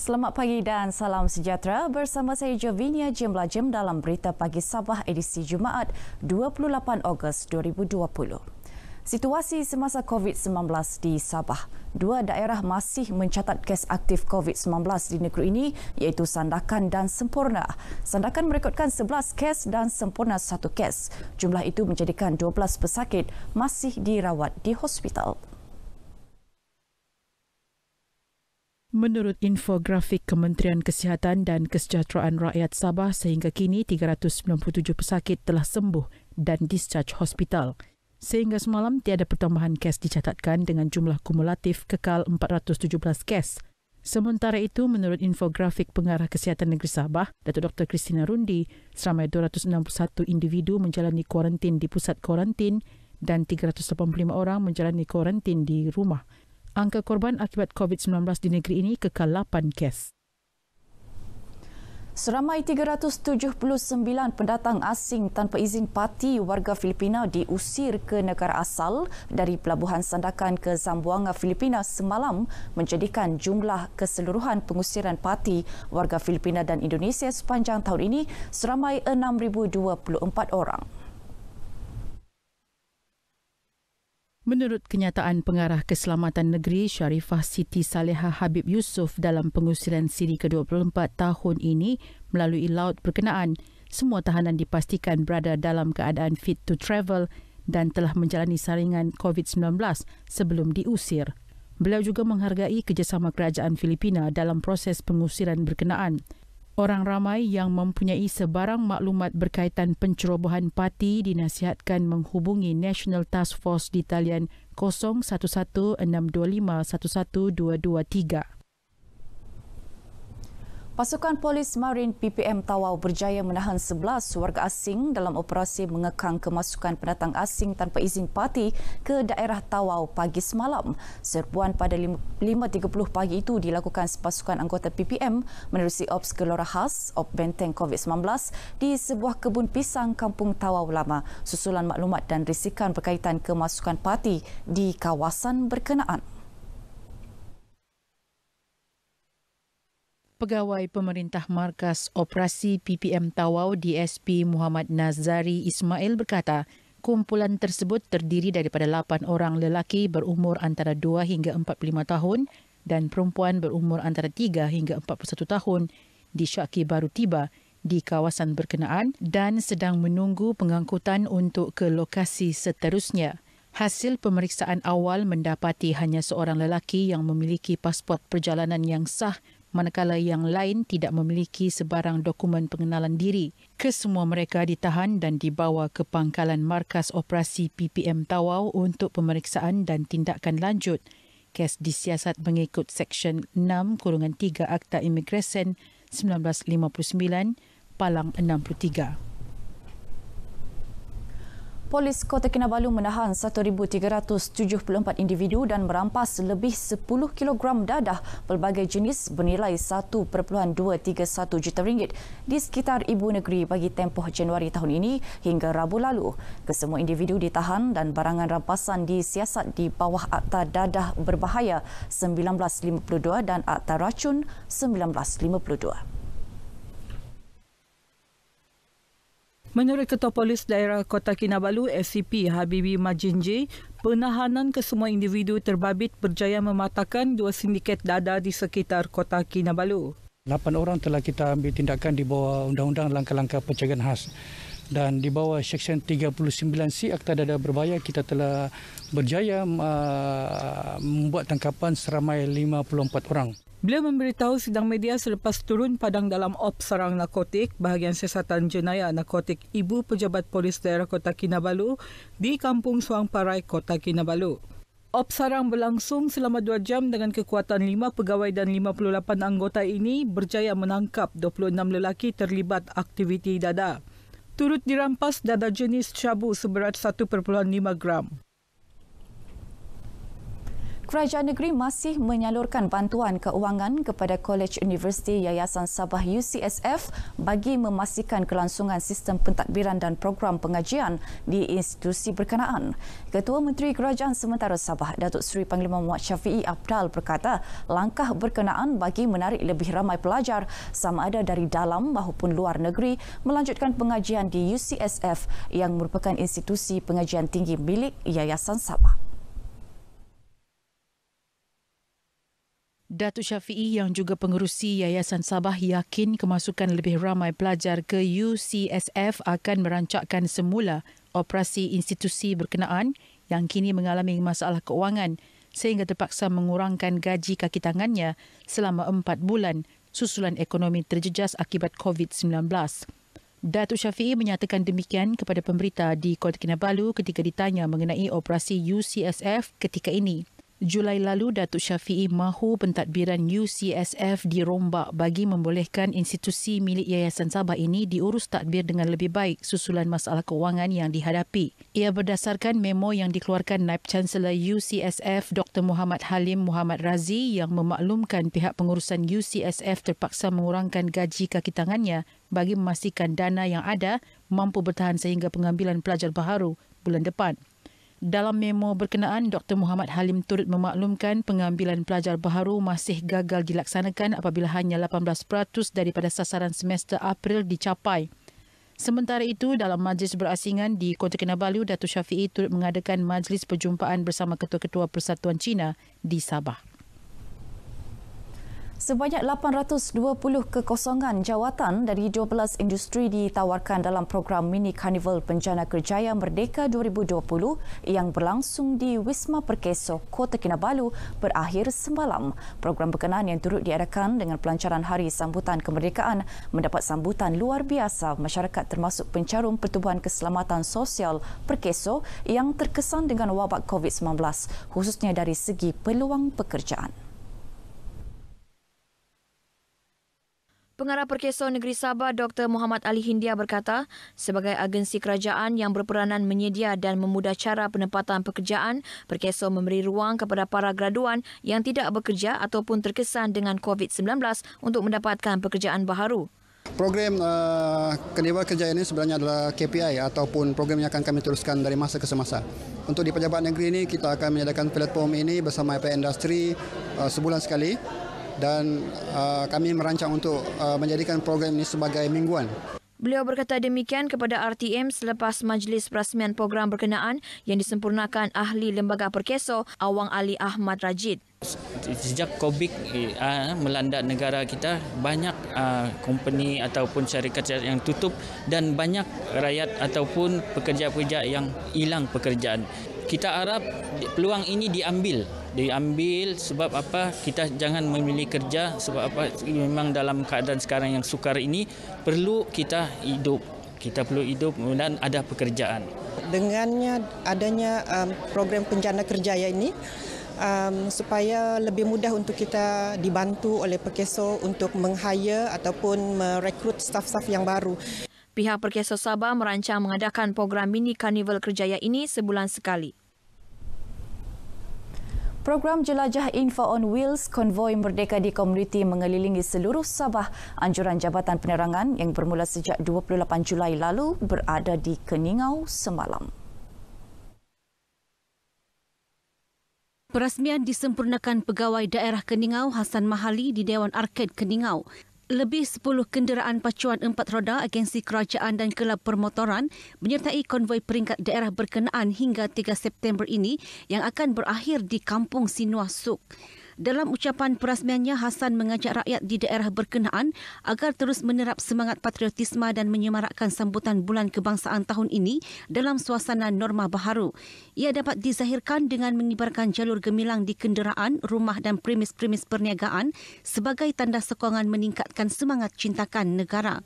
Selamat pagi dan salam sejahtera bersama saya Jovinia Jemla Jem dalam Berita Pagi Sabah edisi Jumaat 28 Ogos 2020. Situasi semasa COVID-19 di Sabah. Dua daerah masih mencatat kes aktif COVID-19 di negeri ini iaitu Sandakan dan Sempurna. Sandakan merekodkan 11 kes dan Sempurna 1 kes. Jumlah itu menjadikan 12 pesakit masih dirawat di hospital. Menurut infografik Kementerian Kesihatan dan Kesejahteraan Rakyat Sabah, sehingga kini 397 pesakit telah sembuh dan discharge hospital. Sehingga semalam, tiada pertambahan kes dicatatkan dengan jumlah kumulatif kekal 417 kes. Sementara itu, menurut infografik Pengarah Kesihatan Negeri Sabah, Datuk Dr. Christina Rundi, seramai 261 individu menjalani kuarantin di pusat kuarantin dan 385 orang menjalani kuarantin di rumah angka korban akibat COVID-19 di negeri ini kekal 8 kes. Seramai 379 pendatang asing tanpa izin parti warga Filipina diusir ke negara asal dari Pelabuhan Sandakan ke Zamboanga, Filipina semalam menjadikan jumlah keseluruhan pengusiran parti warga Filipina dan Indonesia sepanjang tahun ini seramai 6,024 orang. Menurut kenyataan pengarah keselamatan negeri Sharifah Siti Saleha Habib Yusof dalam pengusiran siri ke-24 tahun ini melalui laut berkenaan, semua tahanan dipastikan berada dalam keadaan fit to travel dan telah menjalani saringan COVID-19 sebelum diusir. Beliau juga menghargai kerjasama kerajaan Filipina dalam proses pengusiran berkenaan. Orang ramai yang mempunyai sebarang maklumat berkaitan pencerobohan parti dinasihatkan menghubungi National Task Force di talian 011 625 11223. Pasukan polis Marin PPM Tawau berjaya menahan 11 warga asing dalam operasi mengekang kemasukan pendatang asing tanpa izin parti ke daerah Tawau pagi semalam. Serbuan pada 5.30 pagi itu dilakukan sepasukan anggota PPM menerusi Ops Gelora Khas, Op Benteng COVID-19 di sebuah kebun pisang kampung Tawau Lama. Susulan maklumat dan risikan berkaitan kemasukan parti di kawasan berkenaan. Pegawai Pemerintah Markas Operasi PPM Tawau DSP Muhammad Nazari Ismail berkata, kumpulan tersebut terdiri daripada 8 orang lelaki berumur antara 2 hingga 45 tahun dan perempuan berumur antara 3 hingga 41 tahun di disyaki baru tiba di kawasan berkenaan dan sedang menunggu pengangkutan untuk ke lokasi seterusnya. Hasil pemeriksaan awal mendapati hanya seorang lelaki yang memiliki pasport perjalanan yang sah manakala yang lain tidak memiliki sebarang dokumen pengenalan diri. Kesemua mereka ditahan dan dibawa ke pangkalan Markas Operasi PPM Tawau untuk pemeriksaan dan tindakan lanjut. Kes disiasat mengikut Seksyen 6 kurungan 3 Akta Imigresen 1959, Palang 63. Polis Kota Kinabalu menahan 1,374 individu dan merampas lebih 10 kilogram dadah pelbagai jenis bernilai 1.231 juta ringgit di sekitar ibu negeri bagi tempoh Januari tahun ini hingga Rabu lalu. Kesemua individu ditahan dan barangan rampasan disiasat di bawah Akta Dadah Berbahaya 1952 dan Akta Racun 1952. Menurut Ketua Polis Daerah Kota Kinabalu, SCP Habibi Majinji, penahanan kesemua individu terbabit berjaya mematahkan dua sindiket dada di sekitar Kota Kinabalu. Lapan orang telah kita ambil tindakan di bawah Undang-Undang Langkah-Langkah Pencegahan Khas dan di bawah Seksyen 39C Akta Dada Berbahaya kita telah berjaya uh, membuat tangkapan seramai 54 orang. Beliau memberitahu sidang media selepas turun padang dalam op sarang narkotik bahagian siasatan jenayah narkotik ibu pejabat polis daerah Kota Kinabalu di Kampung Suang Parai, Kota Kinabalu. Op sarang berlangsung selama dua jam dengan kekuatan lima pegawai dan lima puluh lapan anggota ini berjaya menangkap 26 lelaki terlibat aktiviti dada turut dirampas dada jenis cabu seberat 1.5 gram. Kerajaan negeri masih menyalurkan bantuan keuangan kepada Kolej Universiti Yayasan Sabah UCSF bagi memastikan kelangsungan sistem pentadbiran dan program pengajian di institusi berkenaan. Ketua Menteri Kerajaan Sementara Sabah, Datuk Seri Panglima Muhammad Syafiee Abdal berkata, langkah berkenaan bagi menarik lebih ramai pelajar sama ada dari dalam maupun luar negeri melanjutkan pengajian di UCSF yang merupakan institusi pengajian tinggi milik Yayasan Sabah. Datuk Syafi'i yang juga pengerusi Yayasan Sabah yakin kemasukan lebih ramai pelajar ke UCSF akan merancakkan semula operasi institusi berkenaan yang kini mengalami masalah keuangan sehingga terpaksa mengurangkan gaji kaki tangannya selama empat bulan susulan ekonomi terjejas akibat COVID-19. Datuk Syafi'i menyatakan demikian kepada pemberita di Kota Kinabalu ketika ditanya mengenai operasi UCSF ketika ini. Julai lalu, Datuk Syafi'i mahu pentadbiran UCSF dirombak bagi membolehkan institusi milik Yayasan Sabah ini diurus tadbir dengan lebih baik susulan masalah kewangan yang dihadapi. Ia berdasarkan memo yang dikeluarkan Naib Chancellor UCSF Dr. Muhammad Halim Muhammad Razi yang memaklumkan pihak pengurusan UCSF terpaksa mengurangkan gaji kaki tangannya bagi memastikan dana yang ada mampu bertahan sehingga pengambilan pelajar baharu bulan depan. Dalam memo berkenaan, Dr. Muhammad Halim turut memaklumkan pengambilan pelajar baharu masih gagal dilaksanakan apabila hanya 18% daripada sasaran semester April dicapai. Sementara itu, dalam majlis berasingan di Kota Kinabalu, Datuk Syafiee turut mengadakan majlis perjumpaan bersama Ketua-Ketua Persatuan Cina di Sabah. Sebanyak 820 kekosongan jawatan dari 12 industri ditawarkan dalam program Mini Carnival Penjana Kerjaya Merdeka 2020 yang berlangsung di Wisma Perkeso, Kota Kinabalu berakhir semalam. Program berkenaan yang turut diadakan dengan pelancaran Hari Sambutan Kemerdekaan mendapat sambutan luar biasa masyarakat termasuk pencarum Pertubuhan Keselamatan Sosial Perkeso yang terkesan dengan wabak COVID-19 khususnya dari segi peluang pekerjaan. Pengarah Perkeso Negeri Sabah Dr. Muhammad Ali Hindia berkata, sebagai agensi kerajaan yang berperanan menyedia dan memudah cara penempatan pekerjaan, Perkeso memberi ruang kepada para graduan yang tidak bekerja ataupun terkesan dengan COVID-19 untuk mendapatkan pekerjaan baharu. Program uh, Kedewa Kerja ini sebenarnya adalah KPI ataupun program yang akan kami teruskan dari masa ke semasa. Untuk di pejabat negeri ini, kita akan menyediakan platform ini bersama IP Industri uh, sebulan sekali dan uh, kami merancang untuk uh, menjadikan program ini sebagai mingguan. Beliau berkata demikian kepada RTM selepas majlis perasmian program berkenaan yang disempurnakan ahli lembaga perkeso Awang Ali Ahmad Rajid. Sejak COVID eh, ah, melanda negara kita, banyak ah, company ataupun syarikat yang tutup dan banyak rakyat ataupun pekerja-pekerja yang hilang pekerjaan. Kita harap peluang ini diambil diambil sebab apa kita jangan memilih kerja sebab apa memang dalam keadaan sekarang yang sukar ini perlu kita hidup kita perlu hidup dan ada pekerjaan dengannya adanya um, program penjana kerja ini um, supaya lebih mudah untuk kita dibantu oleh Perkeso untuk menghaya ataupun merekrut staf-staf yang baru pihak Perkeso Sabah merancang mengadakan program mini karnival kerjaya ini sebulan sekali Program Jelajah Info on Wheels Konvoi Merdeka di Komuniti mengelilingi seluruh Sabah anjuran Jabatan Penerangan yang bermula sejak 28 Julai lalu berada di Keningau semalam. Perasmian disempurnakan pegawai daerah Keningau Hasan Mahali di Dewan Arked Keningau lebih 10 kenderaan pacuan empat roda agensi kerajaan dan kelab permotoran menyertai konvoi peringkat daerah berkenaan hingga 3 September ini yang akan berakhir di Kampung Sinuah dalam ucapan perasmiannya, Hasan mengajak rakyat di daerah berkenaan agar terus menerap semangat patriotisme dan menyemarakkan sambutan Bulan Kebangsaan tahun ini dalam suasana norma baharu. Ia dapat dizahirkan dengan mengibarkan jalur gemilang di kenderaan, rumah dan premis-premis perniagaan sebagai tanda sokongan meningkatkan semangat cintakan negara.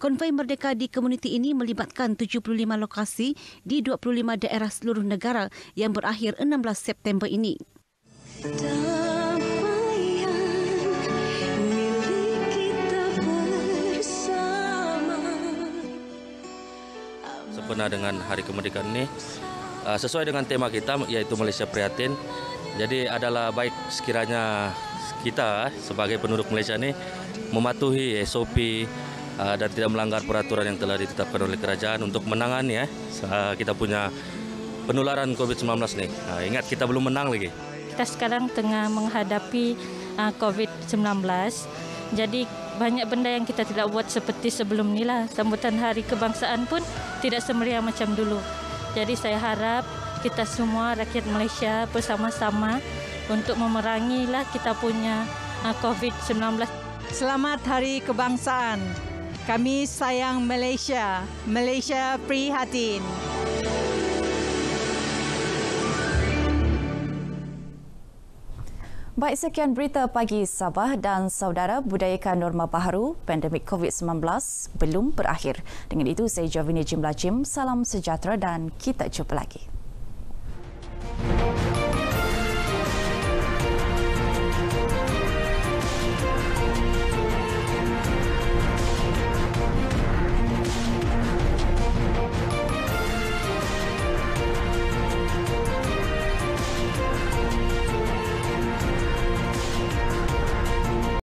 Konvoi Merdeka di komuniti ini melibatkan 75 lokasi di 25 daerah seluruh negara yang berakhir 16 September ini. Dan... sempurna dengan Hari Kemerdekaan ini eh, sesuai dengan tema kita yaitu Malaysia Prihatin. Jadi adalah baik sekiranya kita sebagai penduduk Malaysia ini mematuhi SOP eh, dan tidak melanggar peraturan yang telah ditetapkan oleh kerajaan untuk menangani ya eh, kita punya penularan COVID-19 nih. Nah, ingat kita belum menang lagi. Kita sekarang tengah menghadapi COVID-19 Jadi banyak benda yang kita tidak buat seperti sebelum ni lah. Sambutan hari kebangsaan pun tidak semeriah macam dulu. Jadi saya harap kita semua rakyat Malaysia bersama-sama untuk memerangilah kita punya ah, COVID-19. Selamat Hari Kebangsaan. Kami sayang Malaysia. Malaysia prihatin. Baik sekian berita pagi Sabah dan saudara budayakan norma baru pandemik COVID-19 belum berakhir. Dengan itu saya Jovini Jim salam sejahtera dan kita jumpa lagi.